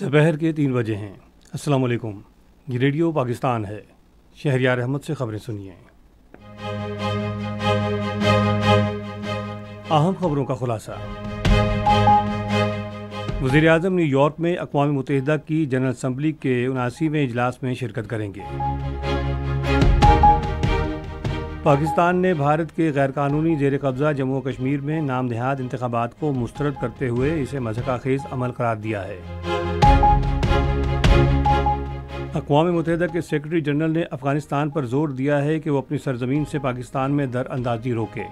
दोपहर के तीन बजे हैं अस्सलाम वालेकुम ये रेडियो पाकिस्तान है शहरियार अहमद से खबरें सुनिए अहम खबरों का खुलासा वजीर अजम न्यूयॉर्क में अकवा मुतहदा की जनरल असम्बली के उनासीवें इजलास में शिरकत करेंगे पाकिस्तान ने भारत के गैरकानूनी जेर कब्ज़ा जम्मू कश्मीर में नाम देहात इंतबात को मुस्तरद करते हुए इसे मजहका खेज अमल करार दिया है अकवा मुतहदा के सेक्रटरी जनरल ने अफगानिस्तान पर जोर दिया है कि वह अपनी सरजमीन से पाकिस्तान में दरअंदाजी रोके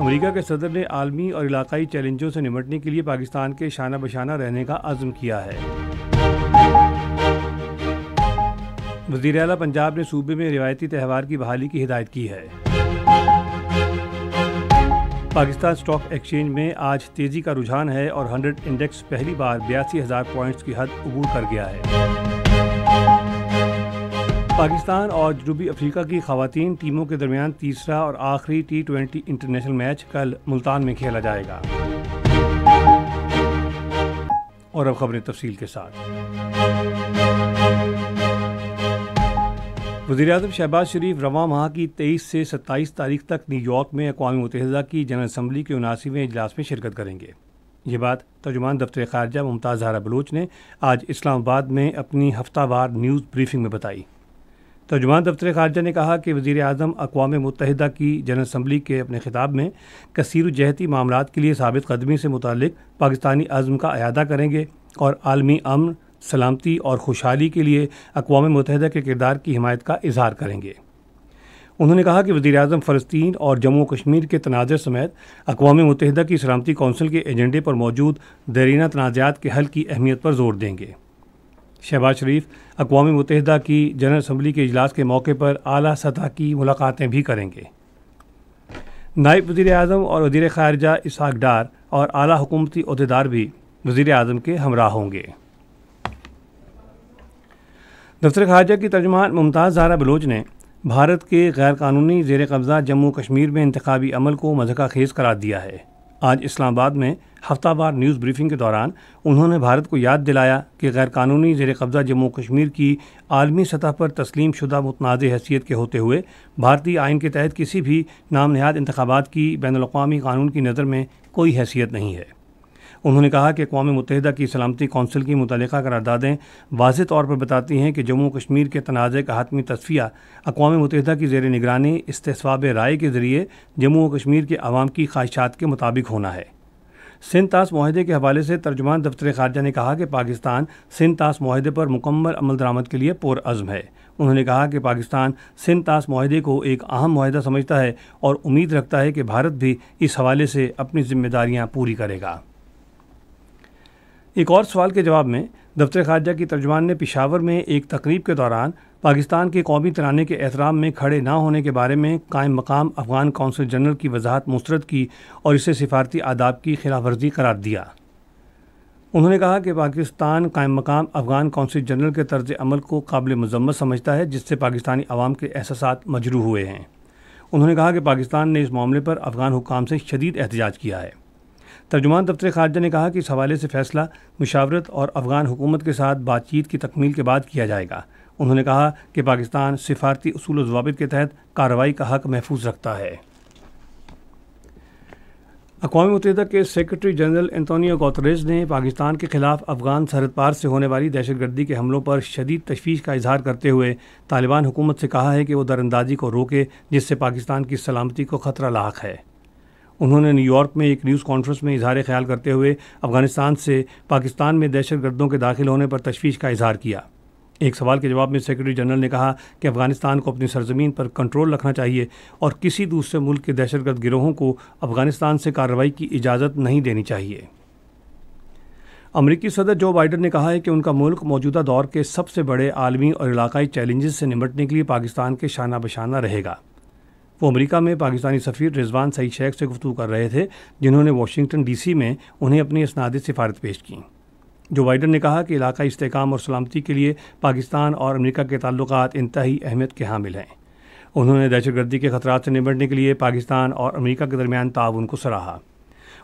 अमेरिका के सदर ने आलमी और इलाकई चैलेंजों से निपटने के लिए पाकिस्तान के शाना बशाना रहने का आज़म किया है वजीर अला पंजाब ने सूबे में रिवायती त्यौहार की बहाली की हिदायत की है पाकिस्तान स्टॉक एक्सचेंज में आज तेज़ी का रुझान है और 100 इंडेक्स पहली बार बयासी हज़ार पॉइंट्स की हद अबूर कर गया है पाकिस्तान और जनूबी अफ्रीका की खातन टीमों के दरमियान तीसरा और आखिरी टी ट्वेंटी इंटरनेशनल मैच कल मुल्तान में खेला जाएगा और अब खबरें तफसील के साथ वजी अजम शहबाज शरीफ रवा माह की तेईस से सत्ताईस तारीख तक न्यूयॉर्क में अकवा मुतहदा की जनरल असम्बली के उनासीवें अजलास में शिरकत करेंगे ये बात तर्जुमान दफ्तर खारजा मुमताज़ हारा बलोच ने आज इस्लामाबाद में अपनी हफ्तावार न्यूज़ ब्रीफिंग में बताई तर्जुमान तो दफ्तर खारजा ने कहा कि वज़ी अजम अकवा मुतहदा की जनरल असम्बली के अपने खिताब में कसर जहती मामला के लिए सबित कदमी से मुतल पाकिस्तानी अज़म का अदा करेंगे और आलमी अमन सलामती और खुशहाली के लिए अकवा मुतहदा के किरदार की हिमायत का इजहार करेंगे उन्होंने कहा कि वज़ी अजम फ़लस्तीन और जम्मू कश्मीर के तनाज़ समेत अकवा मुतहदा की सलामती कौंसिल के एजेंडे पर मौजूद दरीना तनाज़ात के हल की अहमियत पर जोर देंगे शहबाज शरीफ अकवा मुतहदा की जनरल असम्बली के अजलास के मौके पर अली सतह की मुलाकातें भी करेंगे नायब वज़ी अजम और वजीर खारजा इसहाक डार और अली हुकूमती अहदेदार भी वज़ी अजम के हमरा होंगे दफ्तर खारजा की तर्जमान मुमताज़ जारा बलोच ने भारत के गैर कानूनी जेर कब्ज़ा जम्मू कश्मीर में इंतबी अमल को मजका खेज करार दिया है आज इस्लामाबाद में हफ्तावार न्यूज़ ब्रीफिंग के दौरान उन्होंने भारत को याद दिलाया कि गैरकानूनी जेर कब्ज़ा जम्मू कश्मीर की आलमी सतह पर तस्लीम शुदा मतनाज़ हैसियत के होते हुए भारतीय आइन के तहत किसी भी नाम नहाद इंतबात की बैन अवी कानून की नज़र में कोई हैसियत नहीं है उन्होंने कहा कि अकवा मुतहदा की सलामती कौंसिल की मुतल करारदादें वाज तौर पर बताती हैं कि जम्मू कश्मीर के तनाज़े का हतमी तस्फिया अकवा मुतहदा की जेर निगरानी इस्तवाब राय के ज़रिए जम्मू और कश्मीर के आवाम की ख्वाहिशात के मुताबिक होना है सिंध ताश माहे के हवाले से तर्जुमान दफ्तर खारजा ने कहा कि पाकिस्तान सिंध ताश माहे पर मुकम्मल अमल दरामद के लिए पुरज़म है उन्होंने कहा कि पाकिस्तान सिंध ताश माहे को एक अहम माहा समझता है और उम्मीद रखता है कि भारत भी इस हवाले से अपनी जिम्मेदारियाँ पूरी करेगा एक और सवाल के जवाब में दफ्तर खारजा की तर्जमान ने पिशावर में एक तकरीब के दौरान पाकिस्तान के कौमी तराने के एहतराम में खड़े ना होने के बारे में कायम मकाम अफगान कौंसल जनरल की वजाहत मुस्रद की और इसे सिफारती आदाब की खिलाफ वर्जी करार दिया उन्होंने कहा कि पाकिस्तान कायम मकाम अफगान कौंसल जनरल के तर्ज अमल को काबिल मजम्मत समझता है जिससे पाकिस्तानी आवाम के एहसास मजरू हुए हैं उन्होंने कहा कि पाकिस्तान ने इस मामले पर अफगान हुकाम से शदीद एहतजाज किया है तर्जुमान दफ्तर खारजा ने कहा कि इस हवाले से फ़ैसला मुशावरत और अफगान हुकूमत के साथ बातचीत की तकमील के बाद किया जाएगा उन्होंने कहा कि पाकिस्तान सिफारती असूल जवाब के तहत कार्रवाई का हक महफूज रखता है अकवा मुतहदा के सेक्रेटरी जनरल एंतोनी गोतरेज ने पाकिस्तान के खिलाफ अफगान सरहद पार से होने वाली दहशतगर्दी के हमलों पर शदीद तशवीश का इजहार करते हुए तालिबान हुकूमत से कहा है कि वह दरअंदाजी को रोके जिससे पाकिस्तान की सलामती को खतरा लाक है उन्होंने न्यूयॉर्क में एक न्यूज़ कॉन्फ्रेंस में इजहार ख्याल करते हुए अफगानिस्तान से पाकिस्तान में दहशत गर्दों के दाखिल होने पर तशवीश का इजहार किया एक सवाल के जवाब में सेक्रेटरी जनरल ने कहा कि अफगानिस्तान को अपनी सरजमीन पर कंट्रोल रखना चाहिए और किसी दूसरे मुल्क के दहशतगर्द गिरोहों को अफगानिस्तान से कार्रवाई की इजाज़त नहीं देनी चाहिए अमरीकी सदर जो बाइडन ने कहा है कि उनका मुल्क मौजूदा दौर के सबसे बड़े आलमी और इलाकई चैलेंजेस से निपटने के लिए पाकिस्तान के शाना बशाना रहेगा वो अमेरिका में पाकिस्तानी सफ़ीर रिजवान सईद शेख से गुफ्तु कर रहे थे जिन्होंने वाशिंगटन डीसी में उन्हें अपनी इसनाद सिफारत पेश की जो बाइडन ने कहा कि इलाका इसकाम और सलामती के लिए पाकिस्तान और अमेरिका के तल्ल इंतहाई अहमियत के हामिल हैं उन्होंने दहशतगर्दी के खतरा से निपटने के लिए पाकिस्तान और अमेरिका के दरमियान ताउन को सराहा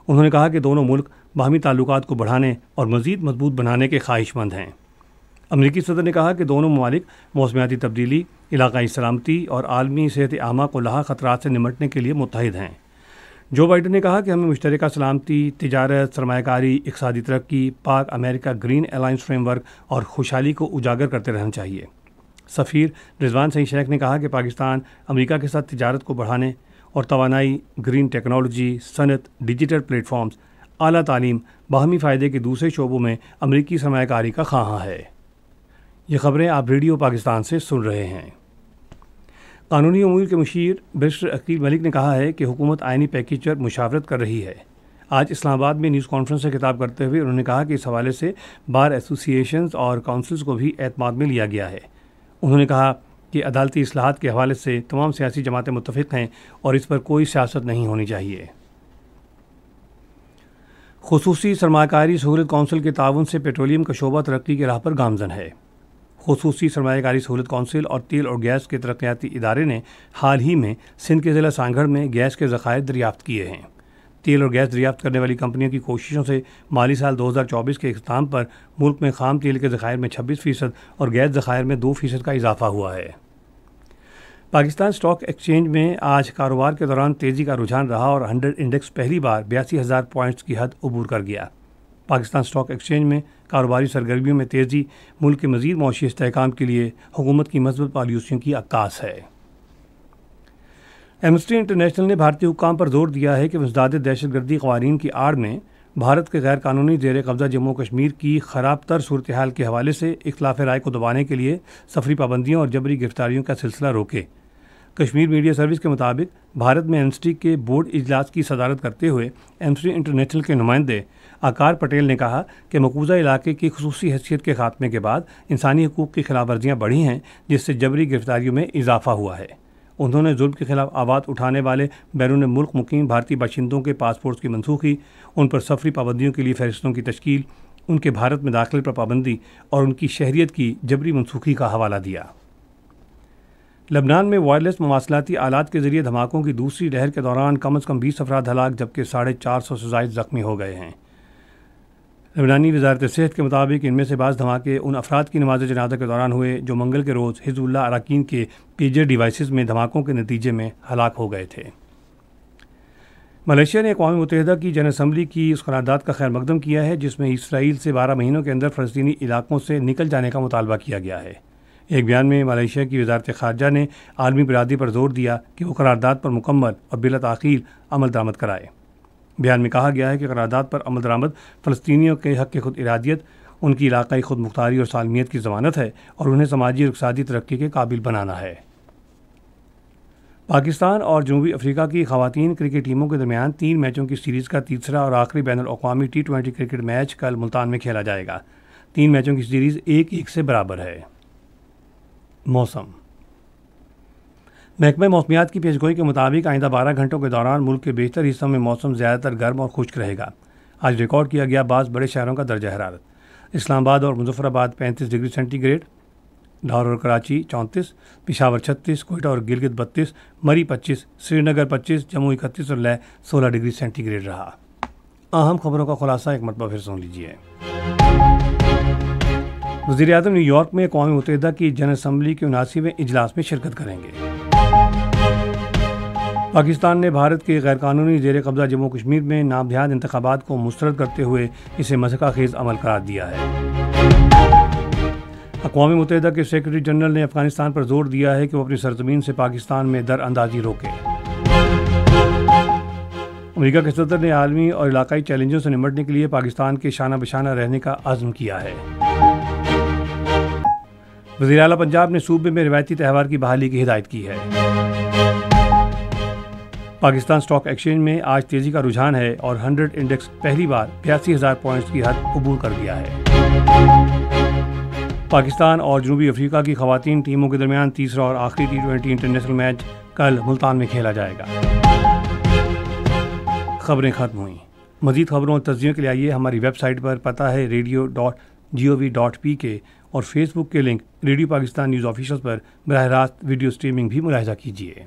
उन्होंने कहा कि दोनों मुल्क बाहमी ताल्लुक को बढ़ाने और मज़ीद मजबूत बनाने के ख्वाहिशमंद हैं अमरीकी सदर ने कहा कि दोनों ममालिक मौसमियाती तब्दीली इलाकई सलामती और आलमी सेहत आमा को लहा खतरा से निमटने के लिए मुतहद हैं जो बाइडन ने कहा कि हमें मुश्तरक सलामती तजारत सरमाकारी इकसादी तरक्की पाक अमेरिका ग्रीन अलाइंस फ्रेमवर्क और खुशहाली को उजागर करते रहना चाहिए सफ़ीर रिजवान सही शेख ने कहा कि पाकिस्तान अमेरिका के साथ तजारत को बढ़ाने और तोानाई ग्रीन टेक्नोलॉजी सनत डिजिटल प्लेटफॉर्म्स अली तालीम बाहमी फ़ायदे के दूसरे शोबों में अमरीकी सरमाकारी का खां है ये खबरें आप रेडियो पाकिस्तान से सुन रहे हैं कानूनी अमूर के मुशीर बरिस्टर अकील मलिक ने कहा है कि हुकूमत आइनी पैकेज पर मुशावरत कर रही है आज इस्लामाबाद में न्यूज़ कॉन्फ्रेंस से खिताब करते हुए उन्होंने कहा कि इस हवाले से बार एसोसिएशन और काउंसिल्स को भी एतमाद में लिया गया है उन्होंने कहा कि अदालती असलाहत के हवाले से तमाम सियासी जमातें मुतफ़ हैं और इस पर कोई सियासत नहीं होनी चाहिए खसूस सरमाकारी सहूलत कौंसिल के ताउन से पेट्रोलियम का शोबा तरक्की के राह पर गामजन है खसूसी सरमाकारी सहूलत कौंसिल और तेल और गैस के तरक्याती इदारे ने हाल ही में सिंध के ज़िला सांगढ़ में गैस के ज़ख़ायर दरियाफ़्त किए हैं तेल और गैस दरियाफ्त करने वाली कंपनियों की कोशिशों से माली साल 2024 के अख्ताम पर मुल्क में खाम तेल के ज़खायर में 26 फ़ीसद और गैस ज़खायर में 2 फ़ीसद का इजाफा हुआ है पाकिस्तान स्टॉक एक्सचेंज में आज कारोबार के दौरान तेज़ी का रुझान रहा और हंड्रेड इंडेक्स पहली बार बयासी हज़ार पॉइंट्स की हद अबूर कर गया पाकिस्तान स्टॉक एक्सचेंज में कारोबारी सरगर्मियों में तेज़ी मुल्क के मजीद मुशी इसकाम के लिए हुकूमत की मजबूत पॉलिसियों की अक्कास है एमस्टी इंटरनेशनल ने भारतीय हुकाम पर जोर दिया है कि मजदाद दहशतगर्दी कवानीन की आड़ में भारत के गैर कानूनी जेर कब्जा जम्मू कश्मीर की खराब तर सूरत हाल के हवाले से इखलाफ राय को दबाने के लिए सफरी पाबंदियों और जबरी गिरफ्तारियों का सिलसिला रोके कश्मीर मीडिया सर्विस के मुताबिक भारत में एमस्टी के बोर्ड इजलास की सदारत करते हुए एमस्टी इंटरनेशनल के नुमाइंदे आकार पटेल ने कहा कि मकबूजा इलाके की खसूसी हैसियत के खात्मे के बाद इंसानी हकूक़ की खिलाफ वर्जियाँ बढ़ी हैं जिससे जबरी गिरफ्तारियों में इजाफा हुआ है उन्होंने जुल्म के खिलाफ आवाज़ उठाने वाले बैरून मुल्क मुकीम भारतीय बाशिंदों के पासपोर्ट्स की मनसूखी उन पर सफरी पाबंदियों के लिए फहरिस्तों की तश्कील उनके भारत में दाखिल पर पाबंदी और उनकी शहरीत की जबरी मनसूखी का हवाला दिया लबनान में वायरलेस मवासलाती आलात के जरिए धमाकों की दूसरी लहर के दौरान कम अज़ कम बीस अफराद हलाक जबकि साढ़े चार सौ से जायद जख्मी हो गए हैं लबनानी वजारत सेहत के मुताबिक इनमें से बाज़ धमाके उन अफराद की नमाज जनाजा के दौरान हुए जो मंगल के रोज़ हिजबुल्ला अरकान के पेजर डिवाइस में धमाकों के नतीजे में हलाक हो गए थे मलेशिया ने अवा मुतहदा की जन असम्बली की उस करारदाद का खैर मकदम किया है जिसमें इसराइल से बारह महीनों के अंदर फ़लस्तनी इलाकों से निकल जाने का मुतालबा किया गया है एक बयान में मलेशिया की वजारत खारजा ने आलमी बरदरी पर जोर दिया कि वो करारदादा पर मुकम्मल और बिला तखिर अमल दरामद कराए बयान में कहा गया है कि करारदाद पर अमल दरामद फ़लस्तियों के हक़ खुद इरादियत उनकी इलाकई खुद मुख्तारी और सालमियत की जमानत है और उन्हें समाजी रुखसादी तरक्की के काबिल बनाना है पाकिस्तान और जनूबी अफ्रीका की खातन क्रिकेट टीमों के दरमियान तीन मैचों की सीरीज़ का तीसरा और आखिरी बैन अवी टी ट्वेंटी क्रिकेट मैच कल मुल्तान में खेला जाएगा तीन मैचों की सीरीज़ एक एक से बराबर है मौसम महकमे मौसमियात की पेशगोई के मुताबिक आइंदा बारह घंटों के दौरान मुल्क के बेहतर हिस्सों में मौसम ज़्यादातर गर्म और खुश्क रहेगा आज रिकॉर्ड किया गया बास बड़े शहरों का दर्जा हरारत इस्लामाबाद और मुजफ्फराबाद पैंतीस डिग्री सेंटीग्रेड लाहौर और कराची चौंतीस पिशावर छत्तीस कोयटा और गिलगित बत्तीस मरी पच्चीस श्रीनगर पच्चीस जम्मू इकतीस और लह सोलह डिग्री सेंटीग्रेड रहा अहम खबरों का खुलासा एक मरतबा फिर सुन लीजिए वजीर अजम न्यूयॉर्क में अकवा मुतहदा की जन असम्बली के उनासीवें इजलास में शिरकत करेंगे पाकिस्तान ने भारत के गैरकानूनी जेर कब्जा जम्मू कश्मीर में नामध्यात इंतबात को मुस्रद करते हुए इसे मजका खेज अमल करार दिया है अकवा मुतहदा के सेक्रेटरी जनरल ने अफगानिस्तान पर जोर दिया है कि वह अपनी सरजमीन से पाकिस्तान में दरअंदाजी रोके अमरीका के सदर ने आलमी और इलाकई चैलेंजों से निमटने के लिए पाकिस्तान के शाना बशाना रहने का आज़म किया है वजी अला पंजाब ने सूबे में रिवायती त्यौहार की बहाली की हिदायत की है पाकिस्तान स्टॉक एक्सचेंज में आज तेजी का रुझान है और 100 इंडेक्स पहली बार बयासी हजार पॉइंट्स की हद अबूर कर दिया है पाकिस्तान और जनूबी अफ्रीका की खातन टीमों के दरमियान तीसरा और आखिरी टी ट्वेंटी इंटरनेशनल मैच कल मुल्तान में खेला जाएगा खबरें खत्म हुई मजीद खबरों और तजियों के लिए आइए हमारी वेबसाइट पर पता है radio dot G O V dot P K और फेसबुक के link radio Pakistan news official पर बरह रास्त वीडियो स्ट्रीमिंग भी मुलाहजा कीजिए